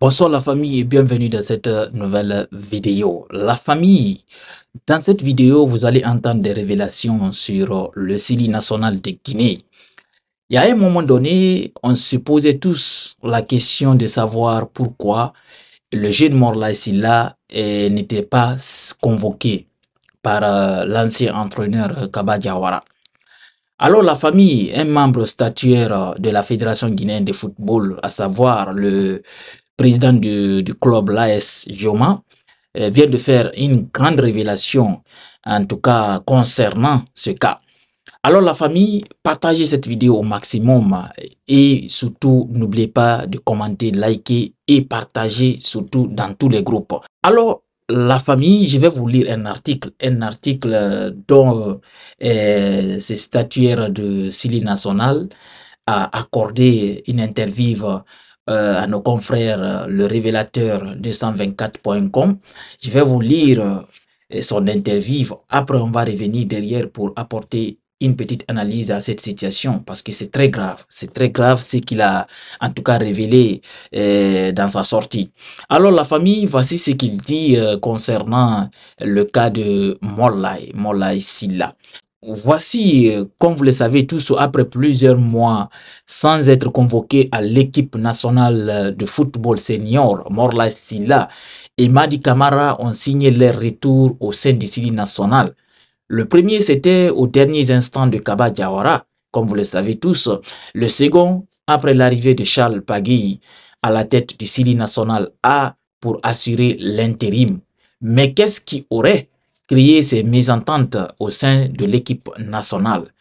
Bonsoir la famille et bienvenue dans cette euh, nouvelle vidéo. La famille, dans cette vidéo, vous allez entendre des révélations sur euh, le Sili national de Guinée. Il y a un moment donné, on se posait tous la question de savoir pourquoi le jeune Morla Silla euh, n'était pas convoqué par l'ancien entraîneur Kaba alors la famille, un membre statuaire euh, de la Fédération guinéenne de football, à savoir le président du, club l'AS Joma, euh, vient de faire une grande révélation, en tout cas concernant ce cas. Alors la famille, partagez cette vidéo au maximum et surtout n'oubliez pas de commenter, liker et partager surtout dans tous les groupes. Alors la famille, je vais vous lire un article, un article dont euh, ces de Sili National a accordé une interview euh, à nos confrères, le révélateur 224.com. Je vais vous lire euh, son interview. Après, on va revenir derrière pour apporter une petite analyse à cette situation parce que c'est très grave. C'est très grave ce qu'il a en tout cas révélé euh, dans sa sortie. Alors la famille, voici ce qu'il dit euh, concernant le cas de morlay, Mollay Silla. Voici, euh, comme vous le savez tous, après plusieurs mois sans être convoqué à l'équipe nationale de football senior, Morla Silla et Madi Kamara ont signé leur retour au sein du Sili national. Le premier, c'était aux derniers instants de Kaba Diawara, comme vous le savez tous. Le second, après l'arrivée de Charles Pagui à la tête du Sili National A pour assurer l'intérim. Mais qu'est-ce qui aurait créé ces mésententes au sein de l'équipe nationale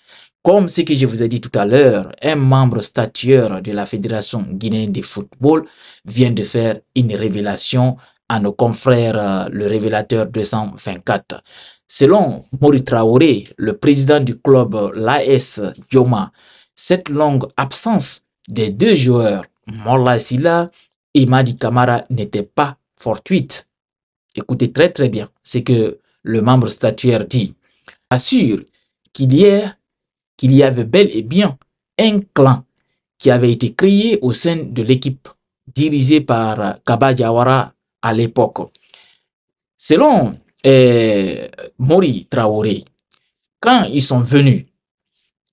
Comme ce que je vous ai dit tout à l'heure, un membre statueur de la Fédération guinéenne de football vient de faire une révélation à nos confrères euh, le Révélateur 224. Selon Mori Traoré, le président du club euh, l'AS Yoma, cette longue absence des deux joueurs, Mola Silla et Madi Kamara, n'était pas fortuite. Écoutez très très bien ce que le membre statuaire dit. Assure qu'il y, a qu'il y avait bel et bien un clan qui avait été créé au sein de l'équipe dirigée par euh, Kaba à l'époque. Selon eh, Mori Traoré, quand ils sont venus,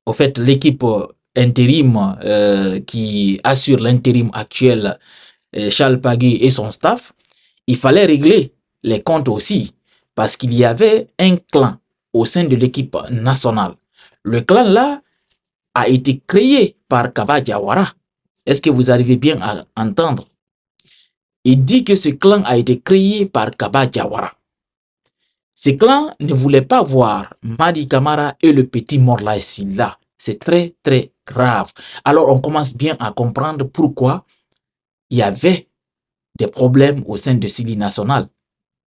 au fait, l'équipe euh, intérim euh, qui assure l'intérim actuel, euh, Charles Pagui et son staff, il fallait régler les comptes aussi parce qu'il y avait un clan au sein de l'équipe nationale. Le clan là a été créé par Kaba Diawara. Est-ce que vous arrivez bien à entendre il dit que ce clan a été créé par Kaba Diawara. Ce clan ne voulait pas voir Madi Kamara et le petit Morla là. C'est très, très grave. Alors, on commence bien à comprendre pourquoi il y avait des problèmes au sein de Sili National,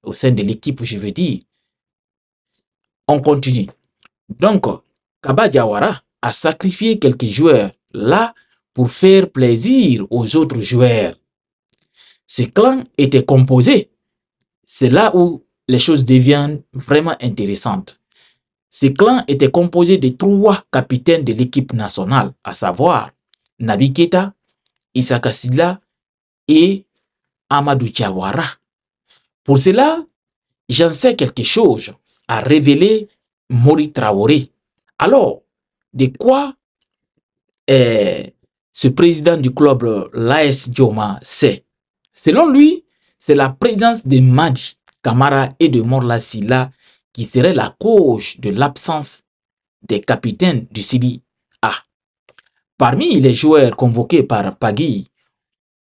au sein de l'équipe, je veux dire. On continue. Donc, Kaba Diawara a sacrifié quelques joueurs là pour faire plaisir aux autres joueurs. Ce clan était composé. C'est là où les choses deviennent vraiment intéressantes. Ce clan était composé de trois capitaines de l'équipe nationale, à savoir Nabi Keta, Isaka et Amadou Tiawara. Pour cela, j'en sais quelque chose, a révélé Mori Traoré. Alors, de quoi eh, ce président du club, Laes Dioma, sait Selon lui, c'est la présence de Madi Kamara et de Morla Silla qui serait la cause de l'absence des capitaines du Sidi A. Parmi les joueurs convoqués par Pagui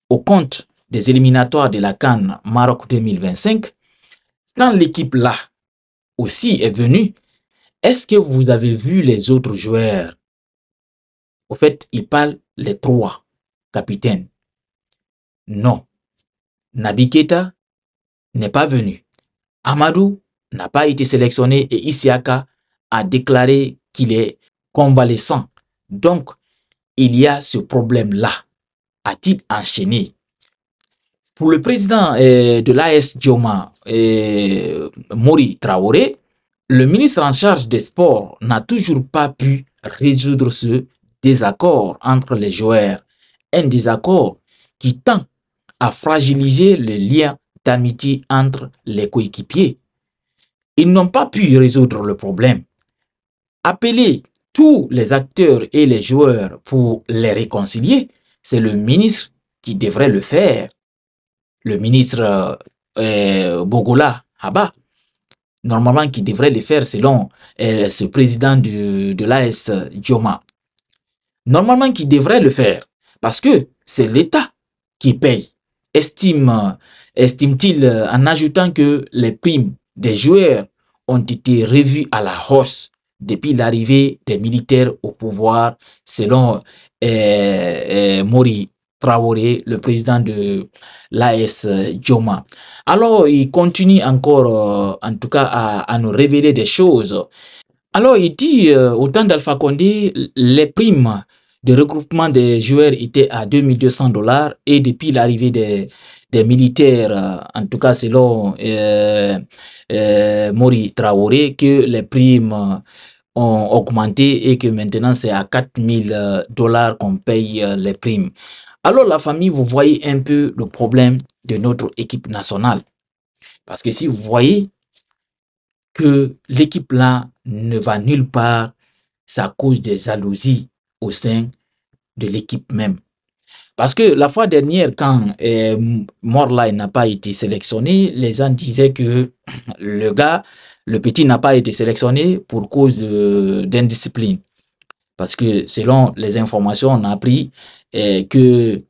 au compte des éliminatoires de la Cannes Maroc 2025, quand l'équipe là aussi est venue, est-ce que vous avez vu les autres joueurs Au fait, il parle les trois capitaines. Non. Nabiketa n'est pas venu. Amadou n'a pas été sélectionné et Isiaka a déclaré qu'il est convalescent. Donc, il y a ce problème-là, a-t-il enchaîné. Pour le président euh, de l'AS Dioma, euh, Mori Traoré, le ministre en charge des sports n'a toujours pas pu résoudre ce désaccord entre les joueurs. Un désaccord qui tend à fragiliser le lien d'amitié entre les coéquipiers. Ils n'ont pas pu résoudre le problème. Appeler tous les acteurs et les joueurs pour les réconcilier, c'est le ministre qui devrait le faire. Le ministre euh, euh, Bogola Haba, normalement qui devrait le faire selon euh, ce président de l'AS Dioma. Normalement qui devrait le faire parce que c'est l'État qui paye estime, estime-t-il en ajoutant que les primes des joueurs ont été revues à la hausse depuis l'arrivée des militaires au pouvoir, selon euh, euh, Mori Traoré, le président de l'AS Joma Alors, il continue encore, euh, en tout cas, à, nous révéler des choses. Alors, il dit, au temps d'Alpha Condé, les primes de regroupement des joueurs était à 2200 dollars et depuis l'arrivée des, militaires, euh, en tout cas selon euh, euh, Mori Traoré, que les primes euh, ont augmenté et que maintenant c'est à 4000 euh, dollars qu'on paye les primes. Alors la famille, vous voyez un peu le problème de notre équipe nationale. Parce que si vous voyez que l'équipe là ne va nulle part, ça cause des jalousies au sein de l'équipe même. Parce que la fois dernière, quand euh, n'a pas été sélectionné, les gens disaient que le gars, le petit n'a pas été sélectionné pour cause euh, d'indiscipline. Parce que selon les informations, on a appris Qu'il euh, que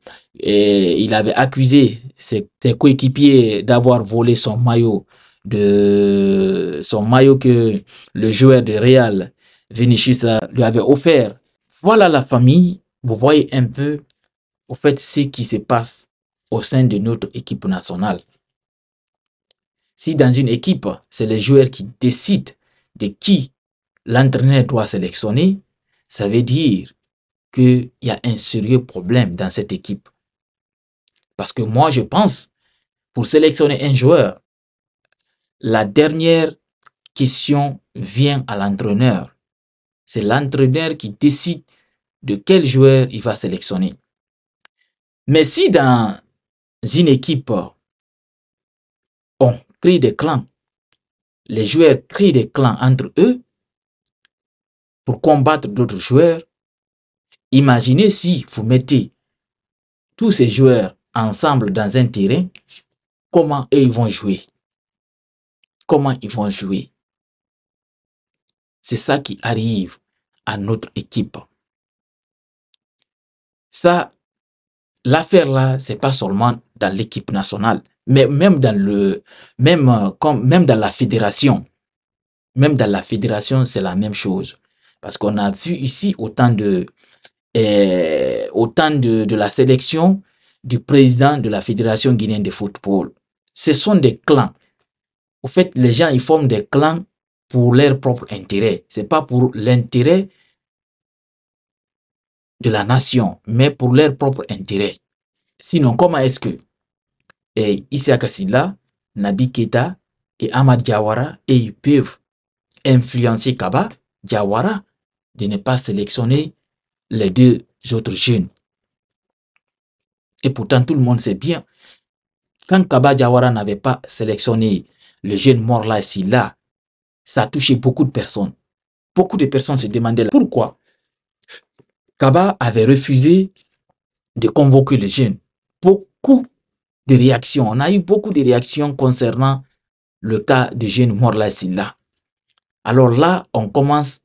euh, il avait accusé ses, coéquipiers d'avoir volé son maillot de son maillot que le joueur de Real Vinicius lui avait offert voilà la famille. Vous voyez un peu, au fait, ce qui se passe au sein de notre équipe nationale. Si dans une équipe, c'est les joueurs qui décident de qui l'entraîneur doit sélectionner, ça veut dire qu'il y a un sérieux problème dans cette équipe. Parce que moi, je pense, pour sélectionner un joueur, la dernière question vient à l'entraîneur. C'est l'entraîneur qui décide de quel joueur il va sélectionner. Mais si dans une équipe, on crée des clans, les joueurs créent des clans entre eux pour combattre d'autres joueurs, imaginez si vous mettez tous ces joueurs ensemble dans un terrain, comment eux ils vont jouer. Comment ils vont jouer. C'est ça qui arrive à notre équipe. Ça, l'affaire là, c'est pas seulement dans l'équipe nationale, mais même dans le, même euh, comme, même dans la fédération. Même dans la fédération, c'est la même chose. Parce qu'on a vu ici autant de, eh, autant de, de la sélection du président de la Fédération guinéenne de football. Ce sont des clans. Au fait, les gens, ils forment des clans pour leur propre intérêt. C'est pas pour l'intérêt de la nation, mais pour leur propre intérêt. Sinon, comment est-ce que eh, Issa Kassila, Nabi Keta et Ahmad Jawara et eh, ils peuvent influencer Kaba, Jawara, de ne pas sélectionner les deux autres jeunes. Et pourtant, tout le monde sait bien, quand Kaba Jawara n'avait pas sélectionné le jeune mort là, ici, là, ça a touché beaucoup de personnes. Beaucoup de personnes se demandaient pourquoi Kaba avait refusé de convoquer les jeunes. Beaucoup de réactions. On a eu beaucoup de réactions concernant le cas de jeunes là, Silla. Alors là, on commence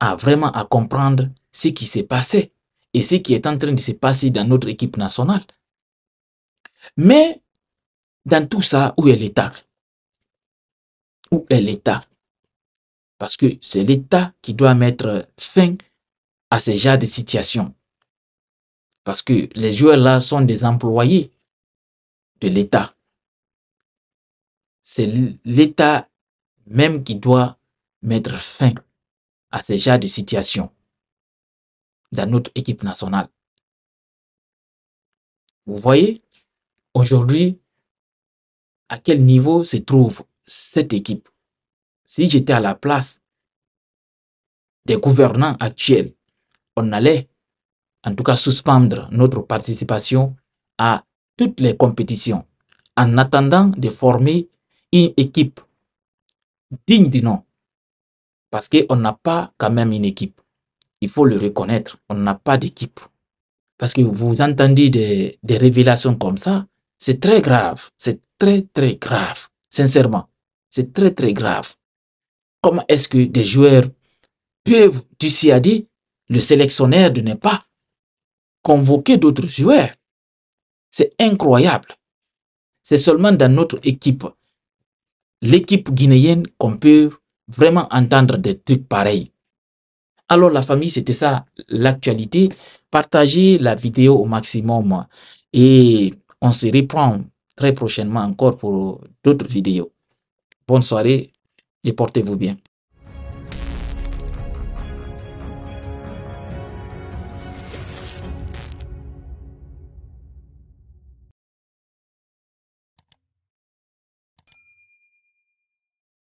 à vraiment à comprendre ce qui s'est passé et ce qui est en train de se passer dans notre équipe nationale. Mais dans tout ça, où est l'État Où est l'État parce que c'est l'État qui doit mettre fin à ces genres de situation. Parce que les joueurs-là sont des employés de l'État. C'est l'État même qui doit mettre fin à ces genre de situation dans notre équipe nationale. Vous voyez aujourd'hui à quel niveau se trouve cette équipe si j'étais à la place des gouvernants actuels, on allait en tout cas suspendre notre participation à toutes les compétitions en attendant de former une équipe digne du nom. Parce qu'on n'a pas quand même une équipe. Il faut le reconnaître, on n'a pas d'équipe. Parce que vous entendez des, des révélations comme ça, c'est très grave, c'est très très grave, sincèrement. C'est très très grave. Comment est-ce que des joueurs peuvent dit, le sélectionneur de ne pas convoquer d'autres joueurs C'est incroyable. C'est seulement dans notre équipe, l'équipe guinéenne, qu'on peut vraiment entendre des trucs pareils. Alors la famille, c'était ça, l'actualité. Partagez la vidéo au maximum et on se reprend très prochainement encore pour d'autres vidéos. Bonne soirée et portez-vous bien.